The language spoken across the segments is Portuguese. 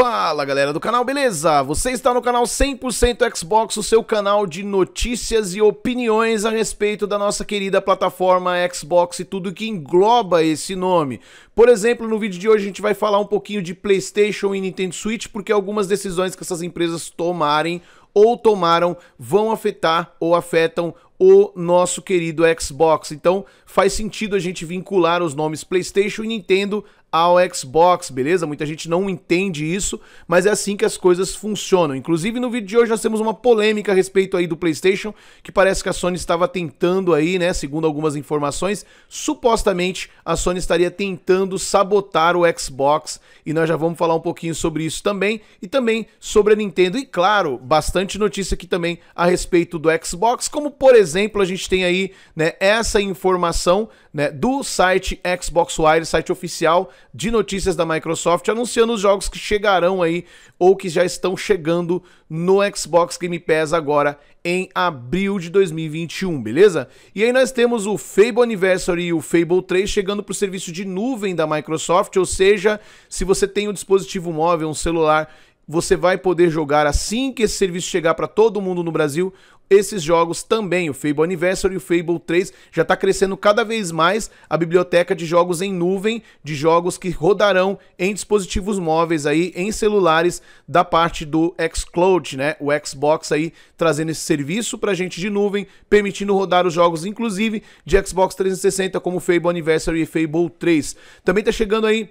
Fala galera do canal, beleza? Você está no canal 100% Xbox, o seu canal de notícias e opiniões a respeito da nossa querida plataforma Xbox e tudo que engloba esse nome. Por exemplo, no vídeo de hoje a gente vai falar um pouquinho de PlayStation e Nintendo Switch, porque algumas decisões que essas empresas tomarem ou tomaram vão afetar ou afetam o nosso querido Xbox. Então faz sentido a gente vincular os nomes PlayStation e Nintendo ao Xbox, beleza? Muita gente não entende isso, mas é assim que as coisas funcionam. Inclusive no vídeo de hoje nós temos uma polêmica a respeito aí do PlayStation, que parece que a Sony estava tentando aí, né, segundo algumas informações, supostamente a Sony estaria tentando sabotar o Xbox e nós já vamos falar um pouquinho sobre isso também e também sobre a Nintendo e claro, bastante notícia aqui também a respeito do Xbox, como por exemplo, a gente tem aí, né, essa informação né, do site Xbox Wire, site oficial de notícias da Microsoft, anunciando os jogos que chegarão aí ou que já estão chegando no Xbox Game Pass agora em abril de 2021, beleza? E aí nós temos o Fable Anniversary e o Fable 3 chegando para o serviço de nuvem da Microsoft, ou seja, se você tem um dispositivo móvel, um celular você vai poder jogar assim que esse serviço chegar para todo mundo no Brasil, esses jogos também, o Fable Anniversary e o Fable 3, já está crescendo cada vez mais a biblioteca de jogos em nuvem, de jogos que rodarão em dispositivos móveis aí, em celulares da parte do xCloud, né? O Xbox aí trazendo esse serviço pra gente de nuvem, permitindo rodar os jogos inclusive de Xbox 360 como Fable Anniversary e Fable 3. Também está chegando aí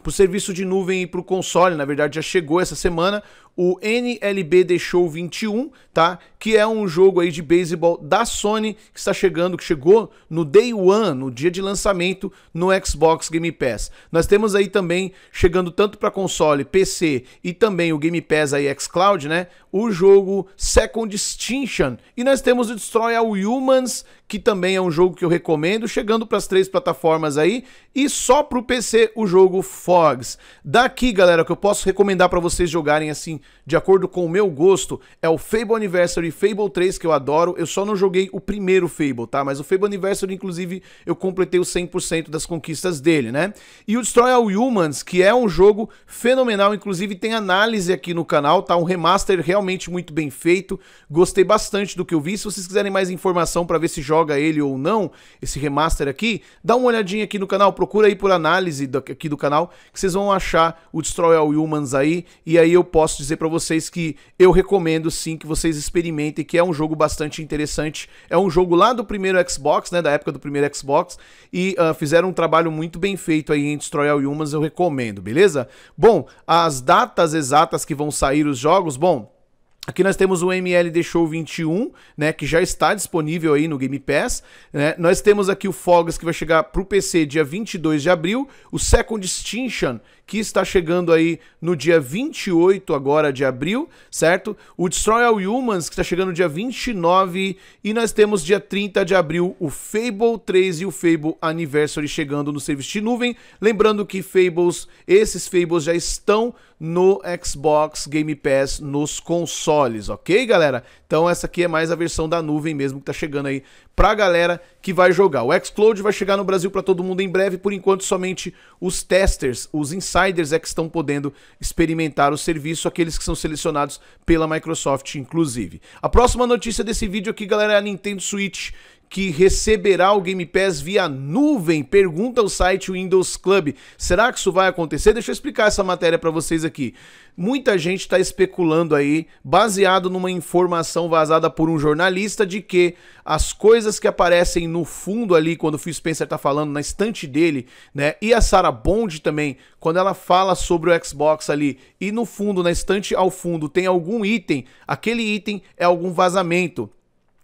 para o serviço de nuvem e para o console, na verdade já chegou essa semana, o NLB Deixou 21, tá? Que é um jogo aí de beisebol da Sony que está chegando, que chegou no Day One, no dia de lançamento no Xbox Game Pass. Nós temos aí também chegando tanto para console, PC e também o Game Pass aí xCloud, né? O jogo Second Extinction. e nós temos o Destroy All Humans, que também é um jogo que eu recomendo, chegando para as três plataformas aí e só para o PC o jogo Fogs. Daqui, galera, que eu posso recomendar para vocês jogarem assim de acordo com o meu gosto, é o Fable Anniversary Fable 3, que eu adoro. Eu só não joguei o primeiro Fable, tá? Mas o Fable Anniversary, inclusive, eu completei os 100% das conquistas dele, né? E o Destroy All Humans, que é um jogo fenomenal, inclusive tem análise aqui no canal, tá? Um remaster realmente muito bem feito. Gostei bastante do que eu vi. Se vocês quiserem mais informação para ver se joga ele ou não, esse remaster aqui, dá uma olhadinha aqui no canal, procura aí por análise aqui do canal, que vocês vão achar o Destroy All Humans aí, e aí eu posso dizer para vocês que eu recomendo sim que vocês experimentem, que é um jogo bastante interessante. É um jogo lá do primeiro Xbox, né, da época do primeiro Xbox, e uh, fizeram um trabalho muito bem feito aí em Destroy All Humans, eu recomendo, beleza? Bom, as datas exatas que vão sair os jogos, bom, Aqui nós temos o MLD Show 21, né, que já está disponível aí no Game Pass. Né? Nós temos aqui o Fogs, que vai chegar para o PC dia 22 de abril. O Second Extinction, que está chegando aí no dia 28 agora de abril, certo? O Destroy All Humans, que está chegando no dia 29, e nós temos dia 30 de abril o Fable 3 e o Fable Anniversary chegando no serviço de nuvem. Lembrando que Fables, esses Fables já estão no Xbox Game Pass nos consoles, ok, galera? Então essa aqui é mais a versão da nuvem mesmo que está chegando aí a galera que vai jogar. O Xcloud vai chegar no Brasil para todo mundo em breve, por enquanto somente os testers, os insiders é que estão podendo experimentar o serviço, aqueles que são selecionados pela Microsoft inclusive. A próxima notícia desse vídeo aqui, galera, é a Nintendo Switch que receberá o Game Pass via nuvem? Pergunta o site Windows Club. Será que isso vai acontecer? Deixa eu explicar essa matéria para vocês aqui. Muita gente está especulando aí, baseado numa informação vazada por um jornalista, de que as coisas que aparecem no fundo ali, quando o Phil Spencer está falando na estante dele, né? E a Sarah Bond também, quando ela fala sobre o Xbox ali, e no fundo, na estante ao fundo, tem algum item, aquele item é algum vazamento.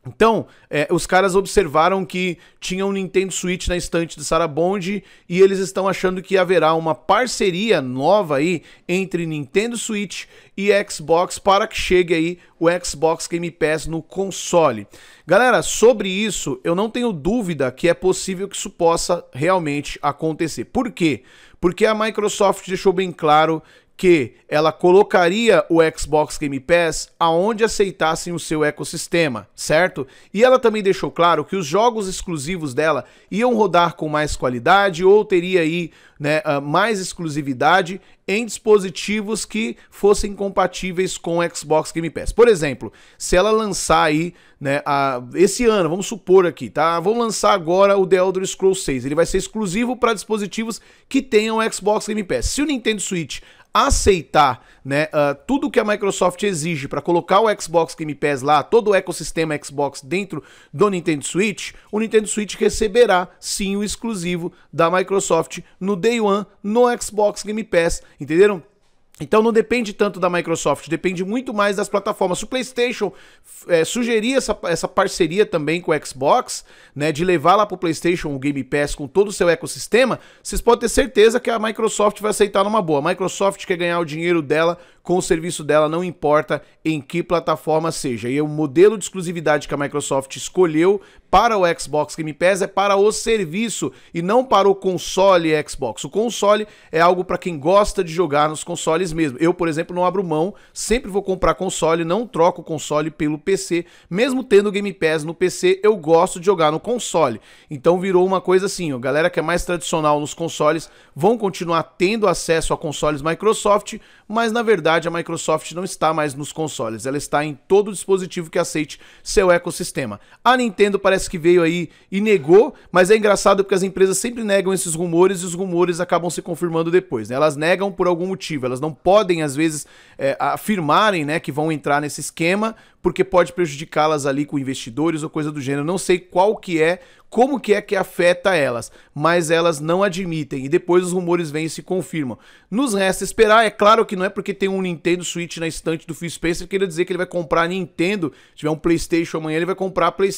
Então, é, os caras observaram que tinha um Nintendo Switch na estante de Sarah Bond e eles estão achando que haverá uma parceria nova aí entre Nintendo Switch e Xbox para que chegue aí o Xbox Game Pass no console. Galera, sobre isso, eu não tenho dúvida que é possível que isso possa realmente acontecer. Por quê? Porque a Microsoft deixou bem claro que ela colocaria o Xbox Game Pass aonde aceitassem o seu ecossistema, certo? E ela também deixou claro que os jogos exclusivos dela iam rodar com mais qualidade ou teria aí né, ah, mais exclusividade em dispositivos que fossem compatíveis com o Xbox Game Pass. Por exemplo, se ela lançar aí, né, a, esse ano, vamos supor aqui, tá? Vamos lançar agora o The Elder Scrolls 6. Ele vai ser exclusivo para dispositivos que tenham Xbox Game Pass. Se o Nintendo Switch aceitar né, uh, tudo que a Microsoft exige para colocar o Xbox Game Pass lá, todo o ecossistema Xbox dentro do Nintendo Switch, o Nintendo Switch receberá sim o exclusivo da Microsoft no Day One no Xbox Game Pass, entenderam? Então não depende tanto da Microsoft, depende muito mais das plataformas. O PlayStation é, sugeria essa, essa parceria também com o Xbox, né, de levar lá para o PlayStation o Game Pass com todo o seu ecossistema. Vocês podem ter certeza que a Microsoft vai aceitar numa boa. A Microsoft quer ganhar o dinheiro dela com o serviço dela, não importa em que plataforma seja. E o modelo de exclusividade que a Microsoft escolheu para o Xbox Game Pass é para o serviço e não para o console Xbox. O console é algo para quem gosta de jogar nos consoles mesmo. Eu, por exemplo, não abro mão, sempre vou comprar console, não troco o console pelo PC. Mesmo tendo Game Pass no PC, eu gosto de jogar no console. Então virou uma coisa assim, ó, galera que é mais tradicional nos consoles vão continuar tendo acesso a consoles Microsoft, mas na verdade a Microsoft não está mais nos consoles, ela está em todo dispositivo que aceite seu ecossistema. A Nintendo parece que veio aí e negou, mas é engraçado porque as empresas sempre negam esses rumores e os rumores acabam se confirmando depois. Né? Elas negam por algum motivo, elas não podem às vezes é, afirmarem né, que vão entrar nesse esquema porque pode prejudicá-las ali com investidores ou coisa do gênero. Não sei qual que é como que é que afeta elas, mas elas não admitem e depois os rumores vêm e se confirmam. Nos resta esperar, é claro que não é porque tem um Nintendo Switch na estante do Phil Spencer que ele dizer que ele vai comprar a Nintendo, se tiver um PlayStation amanhã ele vai comprar a, Play...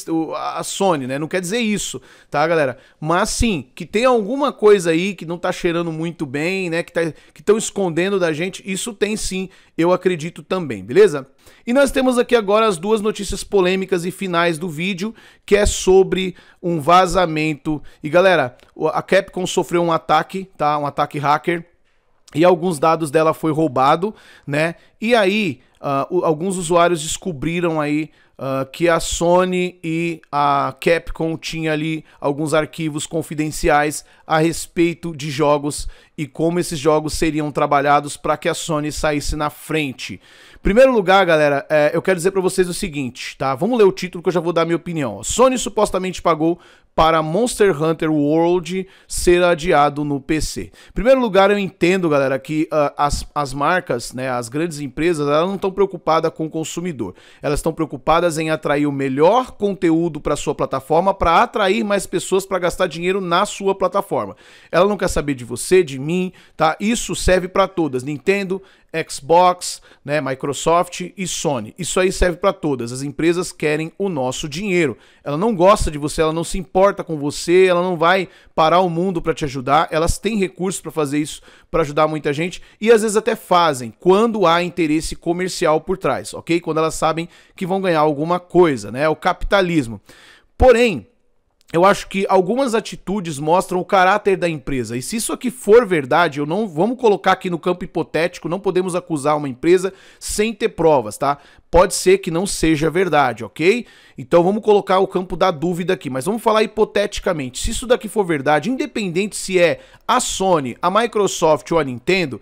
a Sony, né? Não quer dizer isso, tá, galera? Mas sim, que tem alguma coisa aí que não tá cheirando muito bem, né, que tá... estão escondendo da gente, isso tem sim eu acredito também, beleza? E nós temos aqui agora as duas notícias polêmicas e finais do vídeo, que é sobre um vazamento. E galera, a Capcom sofreu um ataque, tá? Um ataque hacker e alguns dados dela foi roubado, né? E aí uh, alguns usuários descobriram aí uh, que a Sony e a Capcom tinha ali alguns arquivos confidenciais a respeito de jogos e como esses jogos seriam trabalhados para que a Sony saísse na frente. Primeiro lugar, galera, é, eu quero dizer para vocês o seguinte, tá? Vamos ler o título que eu já vou dar minha opinião. Sony supostamente pagou para Monster Hunter World ser adiado no PC. Em primeiro lugar, eu entendo, galera, que uh, as, as marcas, né, as grandes empresas, elas não estão preocupadas com o consumidor. Elas estão preocupadas em atrair o melhor conteúdo para sua plataforma, para atrair mais pessoas para gastar dinheiro na sua plataforma. Ela não quer saber de você, de mim, tá? Isso serve para todas, Nintendo, Xbox, né, Microsoft e Sony. Isso aí serve para todas. As empresas querem o nosso dinheiro. Ela não gosta de você, ela não se importa com você, ela não vai parar o mundo para te ajudar. Elas têm recursos para fazer isso, para ajudar muita gente e às vezes até fazem quando há interesse comercial por trás, OK? Quando elas sabem que vão ganhar alguma coisa, né? É o capitalismo. Porém, eu acho que algumas atitudes mostram o caráter da empresa. E se isso aqui for verdade, eu não vamos colocar aqui no campo hipotético, não podemos acusar uma empresa sem ter provas, tá? Pode ser que não seja verdade, OK? Então vamos colocar o campo da dúvida aqui, mas vamos falar hipoteticamente. Se isso daqui for verdade, independente se é a Sony, a Microsoft ou a Nintendo,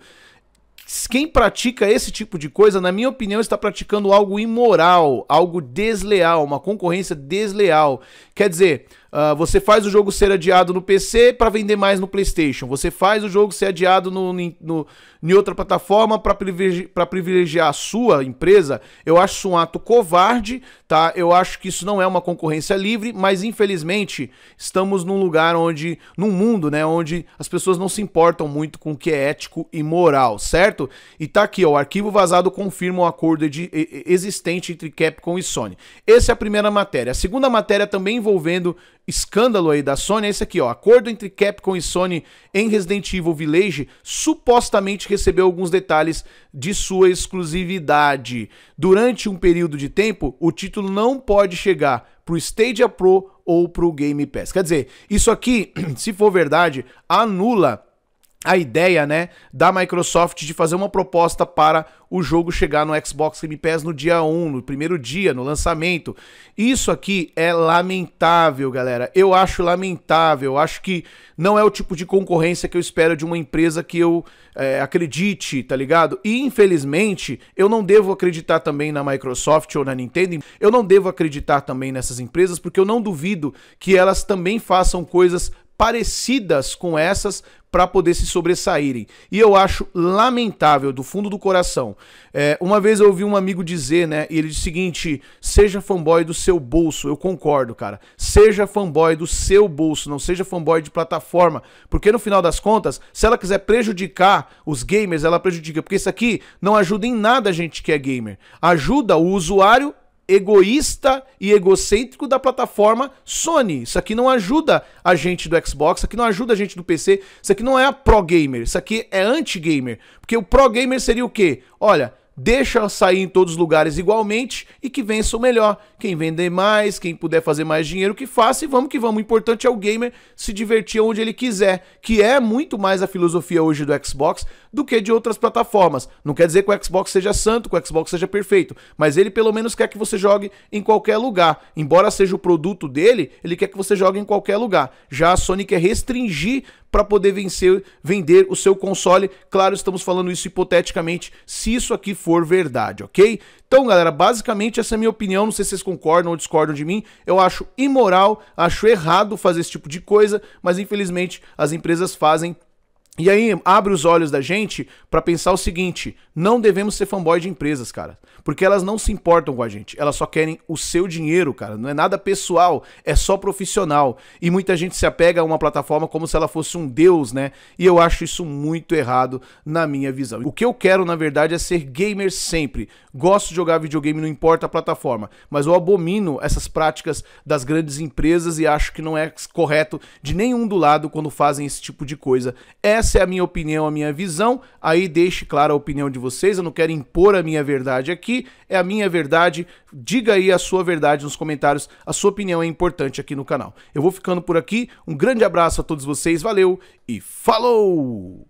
quem pratica esse tipo de coisa, na minha opinião, está praticando algo imoral, algo desleal, uma concorrência desleal. Quer dizer, Uh, você faz o jogo ser adiado no PC para vender mais no PlayStation. Você faz o jogo ser adiado no, no, em outra plataforma para privilegi privilegiar a sua empresa. Eu acho isso um ato covarde, tá? Eu acho que isso não é uma concorrência livre, mas infelizmente estamos num lugar onde, num mundo, né, onde as pessoas não se importam muito com o que é ético e moral, certo? E tá aqui, ó, o arquivo vazado confirma o um acordo de, existente entre Capcom e Sony. Essa é a primeira matéria. A segunda matéria também envolvendo escândalo aí da Sony é esse aqui, ó. Acordo entre Capcom e Sony em Resident Evil Village supostamente recebeu alguns detalhes de sua exclusividade. Durante um período de tempo, o título não pode chegar pro Stadia Pro ou pro Game Pass. Quer dizer, isso aqui, se for verdade, anula a ideia, né, da Microsoft de fazer uma proposta para o jogo chegar no Xbox Game Pass no dia 1, no primeiro dia, no lançamento. Isso aqui é lamentável, galera. Eu acho lamentável. Eu acho que não é o tipo de concorrência que eu espero de uma empresa que eu é, acredite, tá ligado? E infelizmente, eu não devo acreditar também na Microsoft ou na Nintendo. Eu não devo acreditar também nessas empresas, porque eu não duvido que elas também façam coisas parecidas com essas para poder se sobressaírem. E eu acho lamentável, do fundo do coração. É, uma vez eu ouvi um amigo dizer, né? E ele disse o seguinte: seja fanboy do seu bolso. Eu concordo, cara. Seja fanboy do seu bolso, não seja fanboy de plataforma. Porque no final das contas, se ela quiser prejudicar os gamers, ela prejudica. Porque isso aqui não ajuda em nada a gente que é gamer. Ajuda o usuário egoísta e egocêntrico da plataforma Sony. Isso aqui não ajuda a gente do Xbox, isso aqui não ajuda a gente do PC, isso aqui não é pro gamer, isso aqui é anti-gamer. Porque o pro gamer seria o quê? Olha, deixa sair em todos os lugares igualmente e que vença o melhor. Quem vender mais, quem puder fazer mais dinheiro, que faça e vamos que vamos. O importante é o gamer se divertir onde ele quiser, que é muito mais a filosofia hoje do Xbox do que de outras plataformas. Não quer dizer que o Xbox seja santo, que o Xbox seja perfeito, mas ele pelo menos quer que você jogue em qualquer lugar. Embora seja o produto dele, ele quer que você jogue em qualquer lugar. Já a Sony quer restringir para poder vencer, vender o seu console. Claro, estamos falando isso hipoteticamente. Se isso aqui for verdade, ok? Então, galera, basicamente essa é a minha opinião. Não sei se vocês concordam ou discordam de mim. Eu acho imoral, acho errado fazer esse tipo de coisa, mas infelizmente as empresas fazem e aí abre os olhos da gente para pensar o seguinte: não devemos ser fanboy de empresas, cara, porque elas não se importam com a gente, elas só querem o seu dinheiro, cara. Não é nada pessoal, é só profissional. E muita gente se apega a uma plataforma como se ela fosse um deus, né? E eu acho isso muito errado na minha visão. O que eu quero, na verdade, é ser gamer sempre. Gosto de jogar videogame, não importa a plataforma, mas eu abomino essas práticas das grandes empresas e acho que não é correto de nenhum do lado quando fazem esse tipo de coisa. Essa é essa é a minha opinião, a minha visão. Aí deixe clara a opinião de vocês. Eu não quero impor a minha verdade aqui. É a minha verdade. Diga aí a sua verdade nos comentários. A sua opinião é importante aqui no canal. Eu vou ficando por aqui. Um grande abraço a todos vocês. Valeu e falou!